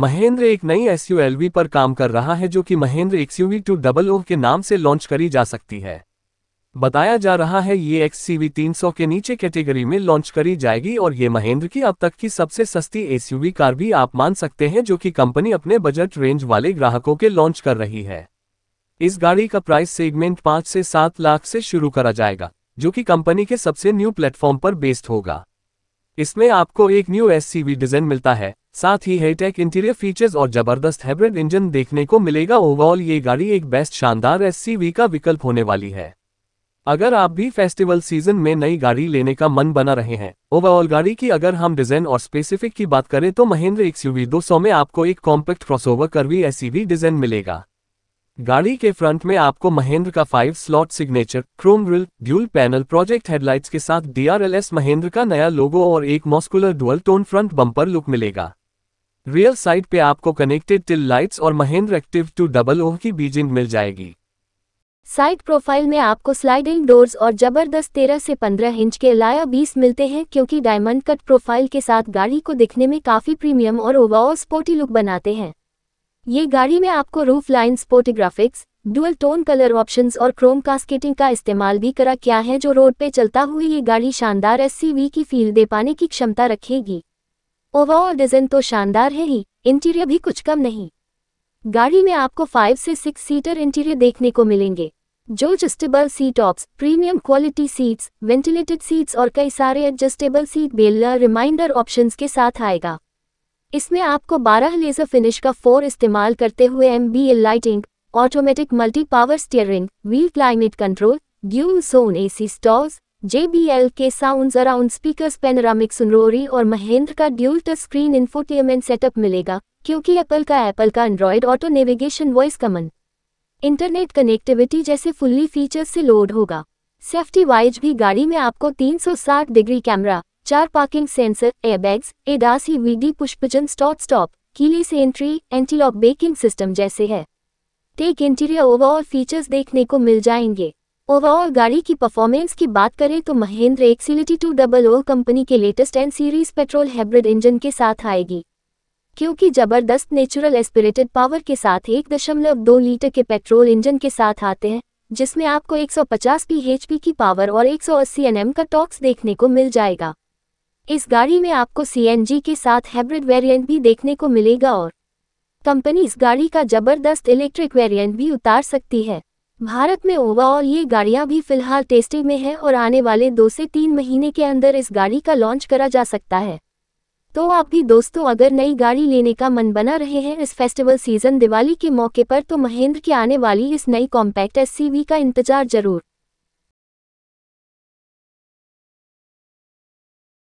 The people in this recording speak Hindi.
महेंद्र एक नई एस पर काम कर रहा है जो कि Mahindra X two double O के नाम से लॉन्च करी जा सकती है बताया जा रहा है ये एक्स सीवी तीन सौ के नीचे कैटेगरी में लॉन्च करी जाएगी और ये महेंद्र की अब तक की सबसे सस्ती एसयूवी कार भी आप मान सकते हैं जो कि कंपनी अपने बजट रेंज वाले ग्राहकों के लॉन्च कर रही है इस गाड़ी का प्राइस सेगमेंट पाँच से सात लाख से शुरू करा जाएगा जो कि कंपनी के सबसे न्यू प्लेटफॉर्म पर बेस्ड होगा इसमें आपको एक न्यू एस डिज़ाइन मिलता है साथ ही हाईटेक इंटीरियर फीचर्स और जबरदस्त हाइब्रिड इंजन देखने को मिलेगा ओवरऑल ये गाड़ी एक बेस्ट शानदार एस का विकल्प होने वाली है अगर आप भी फेस्टिवल सीजन में नई गाड़ी लेने का मन बना रहे हैं ओवरऑल गाड़ी की अगर हम डिजाइन और स्पेसिफिक की बात करें तो महेंद्र एक्सयूवी 200 में आपको एक compact crossover curvy SUV design मिलेगा गाड़ी के फ्रंट में आपको महेंद्र का five slot signature chrome grille dual panel project headlights के साथ डीआरएलएस महेंद्र का नया लोगो और एक muscular dual tone front bumper look मिलेगा रियल साइट पे आपको कनेक्टेड टिल लाइट्स और Mahindra active two double O की बीजिंग मिल जाएगी साइट प्रोफाइल में आपको स्लाइडिंग डोर्स और जबरदस्त 13 से 15 इंच के लाया 20 मिलते हैं क्योंकि डायमंड कट प्रोफाइल के साथ गाड़ी को दिखने में काफ़ी प्रीमियम और ओवरऑल स्पोर्टी लुक बनाते हैं ये गाड़ी में आपको roof line sporty graphics dual tone colour option और क्रोम कास्केटिंग का इस्तेमाल भी करा क्या है जो रोड पे चलता हुए ये गाड़ी शानदार एस की फील दे पाने की क्षमता रखेगी ओवरऑल डिज़ाइन तो शानदार है ही इंटीरियर भी कुछ कम नहीं गाड़ी में आपको फाइव से सिक्स सीटर इंटीरियर देखने को मिलेंगे जो adjustable seat tops premium quality seats ventilated seats और कई सारे adjustable seat belt reminder options के साथ आएगा इसमें आपको 12 लेजर फिनिश का फोर इस्तेमाल करते हुए M lighting automatic multi power steering wheel climate control dual zone AC stalls JBL के sound around speakers panoramic sunroof और महेंद्र का dual touch screen infotainment setup मिलेगा क्योंकि एप्पल का एप्पल का Android auto navigation voice command internet connectivity जैसे फुल्ली फीचर्स से लोड होगा सेफ्टी वाइज भी गाड़ी में आपको 360 डिग्री कैमरा चार पार्किंग सेंसर एयरबैग्स एडास ही वीडी पुष्पजन स्टॉट स्टॉप कीली से एंट्री एंटीलॉक बेकिंग सिस्टम जैसे है टेक इंटीरियर ओवरऑल फीचर्स देखने को मिल जाएंगे ओवरऑल गाड़ी की परफॉर्मेंस की बात करें तो महेंद्र एक्सिलिटी टू डबल ओ कंपनी के latest N series petrol hybrid engine के साथ आएगी क्योंकि जबरदस्त नेचुरल एस्पिरेटेड पावर के साथ एक दशमलव दो लीटर के पेट्रोल इंजन के साथ आते हैं जिसमें आपको 150 पीएचपी की पावर और 180 एनएम का टॉक्स देखने को मिल जाएगा इस गाड़ी में आपको सीएनजी के साथ हाइब्रिड वेरिएंट भी देखने को मिलेगा और कंपनी इस गाड़ी का जबरदस्त इलेक्ट्रिक वेरिएंट भी उतार सकती है भारत में ओवरऑल ये गाड़ियां भी फिलहाल टेस्टिंग में है और आने वाले दो से तीन महीने के अंदर इस गाड़ी का लॉन्च करा जा सकता है तो आप भी दोस्तों अगर नई गाड़ी लेने का मन बना रहे हैं इस फेस्टिवल सीजन दिवाली के मौके पर तो महेंद्र की आने वाली इस नई कॉम्पैक्ट एस का इंतजार जरूर